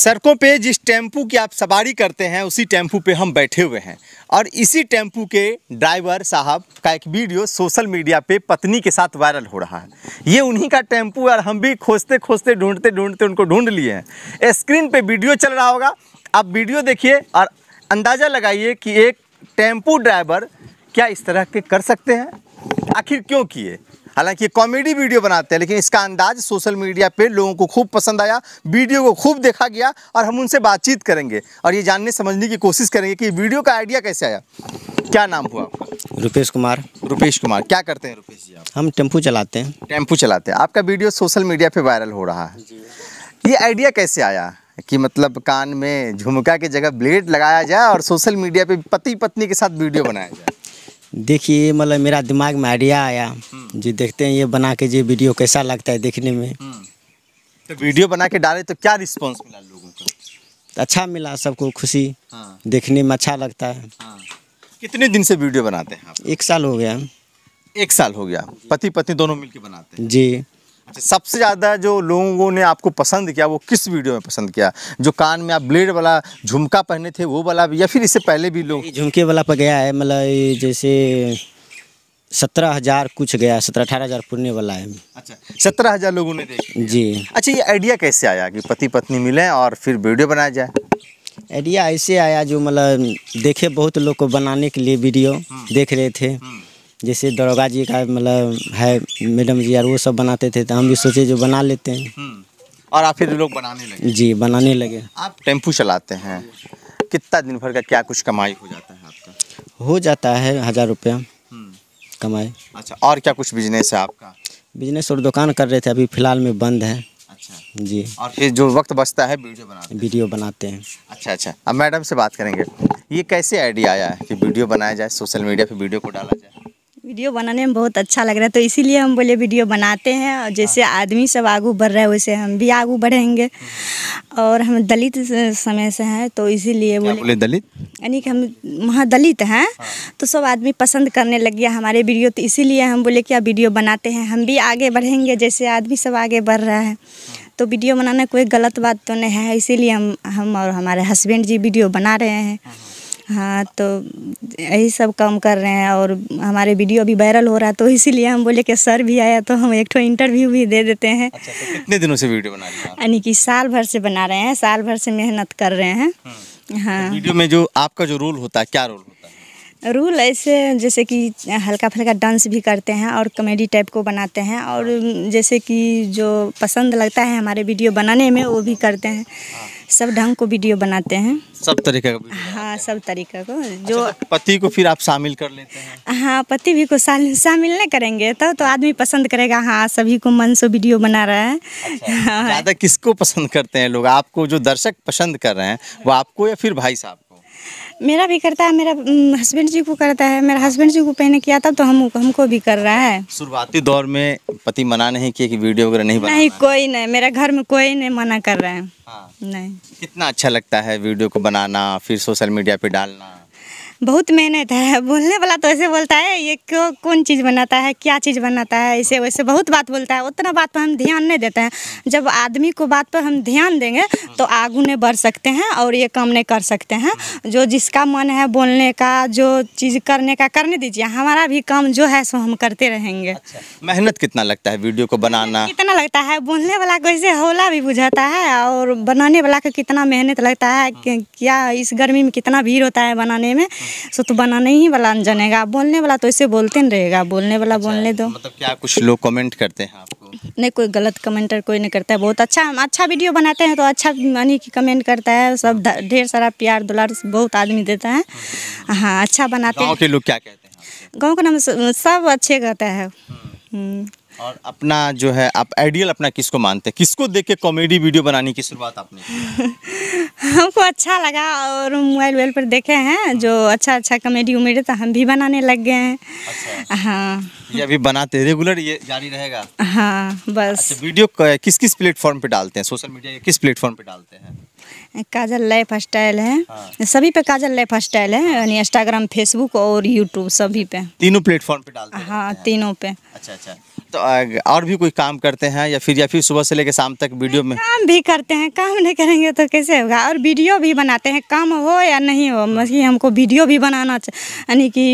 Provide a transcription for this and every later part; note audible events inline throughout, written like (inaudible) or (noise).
सड़कों पे जिस टेम्पू की आप सवारी करते हैं उसी टेम्पू पे हम बैठे हुए हैं और इसी टेम्पू के ड्राइवर साहब का एक वीडियो सोशल मीडिया पे पत्नी के साथ वायरल हो रहा है ये उन्हीं का टेम्पू और हम भी खोजते खोजते ढूंढते ढूंढते उनको ढूंढ लिए हैं स्क्रीन पे वीडियो चल रहा होगा आप वीडियो देखिए और अंदाज़ा लगाइए कि एक टेम्पू ड्राइवर क्या इस तरह के कर सकते हैं आखिर क्यों किए हालांकि ये कॉमेडी वीडियो बनाते हैं लेकिन इसका अंदाज सोशल मीडिया पे लोगों को खूब पसंद आया वीडियो को खूब देखा गया और हम उनसे बातचीत करेंगे और ये जानने समझने की कोशिश करेंगे कि वीडियो का आइडिया कैसे आया क्या नाम हुआ रुपेश कुमार रुपेश कुमार क्या करते हैं रुपेश जी आप हम टेम्पू चलाते हैं टेम्पू चलाते हैं आपका वीडियो सोशल मीडिया पर वायरल हो रहा है ये आइडिया कैसे आया कि मतलब कान में झुमका की जगह ब्लेड लगाया जाए और सोशल मीडिया पे पति पत्नी के साथ वीडियो बनाया जाए देखिए मतलब मेरा दिमाग में आइडिया आया हम्म। जी देखते हैं ये बना के जी वीडियो कैसा लगता है देखने में हम्म। तो वीडियो बना के डाले तो क्या रिस्पॉन्स मिला लोगों को अच्छा मिला सबको खुशी हाँ। देखने में अच्छा लगता है हाँ। कितने दिन से वीडियो बनाते हैं एक साल हो गया एक साल हो गया पति पत्नी दोनों मिलकर बनाते हैं जी सबसे ज़्यादा जो लोगों ने आपको पसंद किया वो किस वीडियो में पसंद किया जो कान में आप ब्लेड वाला झुमका पहने थे वो वाला या फिर इससे पहले भी लोग झुमके वाला पर गया है मतलब जैसे सत्रह हजार कुछ गया सत्रह अठारह हजार पुण्य वाला है अच्छा सत्रह हजार लोगों ने देखा जी अच्छा ये आइडिया कैसे आया कि पति पत्नी मिलें और फिर वीडियो बनाया जाए आइडिया ऐसे आया जो मतलब देखे बहुत लोग को बनाने के लिए वीडियो हम्म। देख रहे थे हम्म। जैसे दरोगा जी का मतलब है मैडम जी यार वो सब बनाते थे तो हम भी सोचे जो बना लेते हैं हम्म। और आप फिर लोग बनाने लगे जी बनाने लगे आप टेम्पू चलाते हैं कितना दिन भर का क्या कुछ कमाई हो जाता है आपका हो जाता है हज़ार रुपया हम्म। कमाई अच्छा और क्या कुछ बिजनेस है आपका बिजनेस और दुकान कर रहे थे अभी फिलहाल में बंद है अच्छा जी और फिर जो वक्त बचता है वीडियो बनाते हैं वीडियो बनाते हैं अच्छा अच्छा अब मैडम से बात करेंगे ये कैसे आइडिया आया है कि वीडियो बनाया जाए सोशल मीडिया पे वीडियो को डाला जाए वीडियो बनाने में बहुत अच्छा लग रहा है तो इसीलिए हम बोले वीडियो बनाते हैं और जैसे हाँ। आदमी सब आगू बढ़ रहे हैं वैसे हम भी आगू बढ़ेंगे और हम दलित समय से हैं तो इसीलिए बोले, बोले दलित यानी कि हम वहाँ दलित हैं हाँ। तो सब आदमी पसंद करने लग गया हमारे वीडियो तो इसीलिए हम बोले कि आप वीडियो बनाते हैं हम भी आगे बढ़ेंगे जैसे आदमी सब आगे बढ़ रहा है हाँ। तो वीडियो बनाना कोई गलत बात तो नहीं है इसीलिए हम हम और हमारे हस्बैंड जी वीडियो बना रहे हैं हाँ तो यही सब काम कर रहे हैं और हमारे वीडियो भी वायरल हो रहा है तो इसीलिए हम बोले कि सर भी आया तो हम एक ठो इंटरव्यू भी दे देते हैं अच्छा, तो कितने दिनों से वीडियो बना रहे हैं यानी कि साल भर से बना रहे हैं साल भर से मेहनत कर रहे हैं हम्म। हाँ तो वीडियो में जो आपका जो रोल होता है क्या रोल होता है रूल ऐसे जैसे कि हल्का फुल्का डांस भी करते हैं और कॉमेडी टाइप को बनाते हैं और जैसे कि जो पसंद लगता है हमारे वीडियो बनाने में वो भी करते हैं हाँ। सब ढंग को वीडियो बनाते हैं सब तरीके का हाँ सब तरीके को अच्छा, जो अच्छा, पति को फिर आप शामिल कर लेते हैं हाँ पति भी को शामिल नहीं करेंगे तो तो आदमी पसंद करेगा हाँ सभी को मन से वीडियो बना रहा है अच्छा, हाँ। ज़्यादा किसको पसंद करते हैं लोग आपको जो दर्शक पसंद कर रहे हैं वो आपको या फिर भाई साहब मेरा भी करता है मेरा हस्बैंड जी को करता है मेरा हस्बैंड जी को पहने किया था तो हम हमको भी कर रहा है शुरुआती दौर में पति मना नहीं किया कि वीडियो वगैरह नहीं नहीं कोई नहीं मेरे घर में कोई नहीं मना कर रहा है हाँ। नहीं कितना अच्छा लगता है वीडियो को बनाना फिर सोशल मीडिया पे डालना बहुत मेहनत है (laughs) बोलने वाला तो ऐसे बोलता है ये क्यों कौन चीज़ बनाता है क्या चीज़ बनाता है ऐसे वैसे बहुत बात बोलता है उतना बात पर हम ध्यान नहीं देते हैं जब आदमी को बात पर हम ध्यान देंगे तो आगू नहीं बढ़ सकते हैं और ये काम नहीं कर सकते हैं जो जिसका मन है बोलने का जो चीज़ करने का करने दीजिए हमारा भी काम जो है सो हम करते रहेंगे अच्छा। मेहनत कितना लगता है वीडियो को बनाना कितना लगता है बोलने वाला को ऐसे हौला भी बुझाता है और बनाने वाला को कितना मेहनत लगता है क्या इस गर्मी में कितना भीड़ होता है बनाने में सो तो बनाने ही वाला जानेगा बोलने वाला तो ऐसे बोलते नहीं रहेगा बोलने वाला अच्छा, बोलने दो मतलब क्या कुछ लोग कमेंट करते हैं आपको नहीं कोई गलत कमेंटर कोई नहीं करता है बहुत अच्छा हम अच्छा वीडियो बनाते हैं तो अच्छा यानी कि कमेंट करता है सब ढेर सारा प्यार दुलार बहुत आदमी देता है हाँ अच्छा बनाते हैं लोग क्या कहते हैं गाँव का नाम सब अच्छे कहता है हम्म। हम्म। और अपना जो है आप आइडियल अपना किसको मानते हैं किसको देख के कॉमेडी वीडियो बनाने की शुरुआत आपने (laughs) हमको अच्छा लगा और मोबाइल वोबाइल पर देखे हैं जो अच्छा अच्छा कॉमेडी उमेडी तो हम भी बनाने लग गए हैं अच्छा। हाँ ये अभी बनाते रेगुलर ये जारी रहेगा हाँ बस अच्छा, वीडियो किस किस प्लेटफॉर्म पे डालते हैं सोशल मीडिया किस प्लेटफॉर्म पे डालते हैं काजल लाइफ स्टाइल है हाँ। सभी पे काजल लाइफ स्टाइल है यानी इंस्टाग्राम फेसबुक और यूट्यूब सभी पे तीनों प्लेटफॉर्म पे डालते हाँ तीनों पे अच्छा अच्छा तो और भी कोई काम करते हैं या फिर या फिर सुबह से लेकर शाम तक वीडियो में काम भी करते हैं काम नहीं करेंगे तो कैसे होगा और वीडियो भी बनाते हैं काम हो या नहीं हो मछली हाँ। हमको वीडियो भी बनाना यानी कि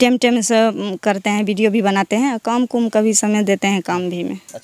टेम टेम से करते हैं वीडियो भी बनाते हैं काम कुम का भी समय देते हैं काम भी में अच्छा।